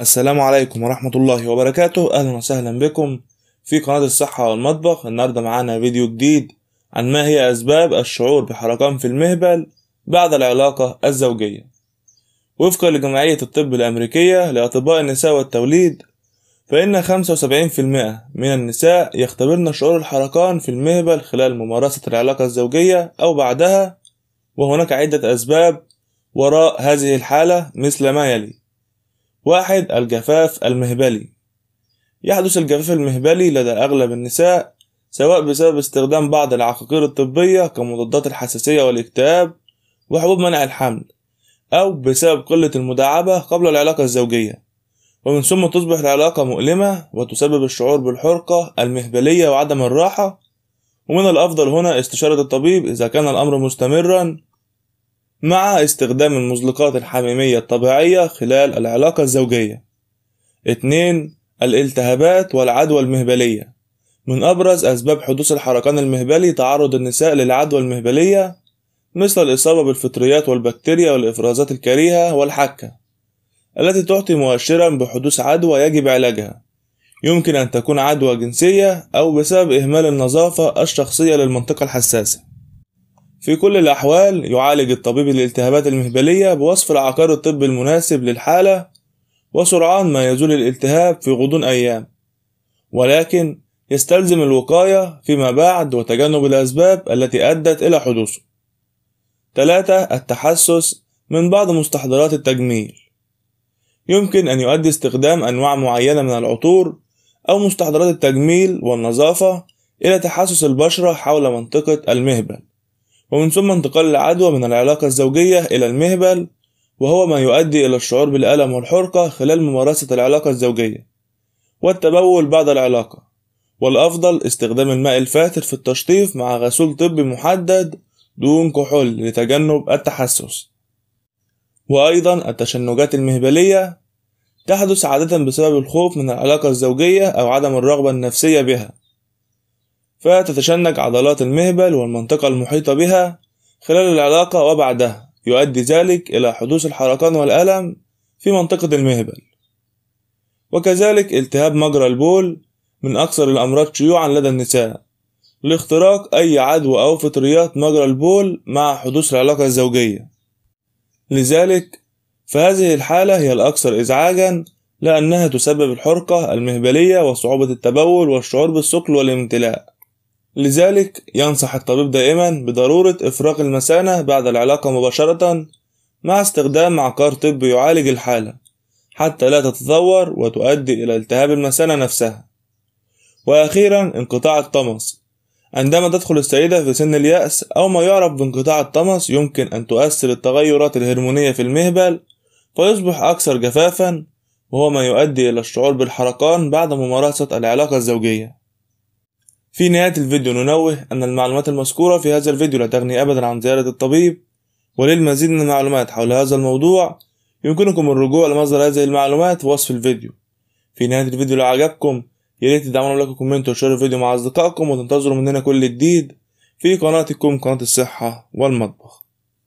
السلام عليكم ورحمة الله وبركاته أهلا وسهلا بكم في قناة الصحة والمطبخ النهاردة معانا فيديو جديد عن ما هي أسباب الشعور بحرقان في المهبل بعد العلاقة الزوجية وفقا لجمعية الطب الأمريكية لأطباء النساء والتوليد فإن 75% من النساء يختبرن شعور الحرقان في المهبل خلال ممارسة العلاقة الزوجية أو بعدها وهناك عدة أسباب وراء هذه الحالة مثل ما يلي واحد الجفاف المهبلي يحدث الجفاف المهبلي لدى أغلب النساء سواء بسبب استخدام بعض العقاقير الطبية كمضادات الحساسية والاكتئاب وحبوب منع الحمل أو بسبب قلة المداعبة قبل العلاقة الزوجية ومن ثم تصبح العلاقة مؤلمة وتسبب الشعور بالحرقة المهبلية وعدم الراحة ومن الأفضل هنا استشارة الطبيب إذا كان الأمر مستمرا مع استخدام المزلقات الحميمية الطبيعية خلال العلاقة الزوجية. اتنين الالتهابات والعدوى المهبلية من أبرز أسباب حدوث الحرقان المهبلي تعرض النساء للعدوى المهبلية مثل الإصابة بالفطريات والبكتيريا والإفرازات الكريهة والحكة التي تعطي مؤشرا بحدوث عدوى يجب علاجها يمكن أن تكون عدوى جنسية أو بسبب إهمال النظافة الشخصية للمنطقة الحساسة في كل الأحوال يعالج الطبيب الالتهابات المهبلية بوصف العقار الطبي المناسب للحالة وسرعان ما يزول الالتهاب في غضون أيام ولكن يستلزم الوقاية فيما بعد وتجنب الأسباب التي أدت إلى حدوثه 3 التحسس من بعض مستحضرات التجميل يمكن أن يؤدي استخدام أنواع معينة من العطور أو مستحضرات التجميل والنظافة إلى تحسس البشرة حول منطقة المهبل ومن ثم انتقال العدوى من العلاقة الزوجية إلى المهبل وهو ما يؤدي إلى الشعور بالألم والحرقة خلال ممارسة العلاقة الزوجية والتبول بعد العلاقة والأفضل استخدام الماء الفاتر في التشطيف مع غسول طبي محدد دون كحول لتجنب التحسس وأيضا التشنجات المهبلية تحدث عادة بسبب الخوف من العلاقة الزوجية أو عدم الرغبة النفسية بها فتتشنج عضلات المهبل والمنطقة المحيطة بها خلال العلاقة وبعدها يؤدي ذلك إلى حدوث الحرقان والألم في منطقة المهبل وكذلك التهاب مجرى البول من أكثر الأمراض شيوعا لدى النساء لاختراق أي عدوى أو فطريات مجرى البول مع حدوث العلاقة الزوجية لذلك فهذه الحالة هي الأكثر إزعاجا لأنها تسبب الحرقة المهبلية وصعوبة التبول والشعور بالثقل والامتلاء لذلك ينصح الطبيب دائما بضرورة إفراغ المثانة بعد العلاقة مباشرة مع استخدام عقار طبي يعالج الحالة حتى لا تتطور وتؤدي إلى التهاب المثانة نفسها وأخيرا انقطاع الطمس عندما تدخل السيدة في سن اليأس أو ما يعرف بانقطاع الطمس يمكن أن تؤثر التغيرات الهرمونية في المهبل فيصبح أكثر جفافا وهو ما يؤدي إلى الشعور بالحرقان بعد ممارسة العلاقة الزوجية في نهاية الفيديو ننوه أن المعلومات المذكورة في هذا الفيديو لا تغني أبدا عن زيارة الطبيب وللمزيد من المعلومات حول هذا الموضوع يمكنكم الرجوع لمصدر هذه المعلومات في وصف الفيديو في نهاية الفيديو لو عجبكم ياريت تدعمونا بلايك وكومنت وشير الفيديو مع أصدقائكم وتنتظروا مننا كل جديد في قناتكم قناة الصحة والمطبخ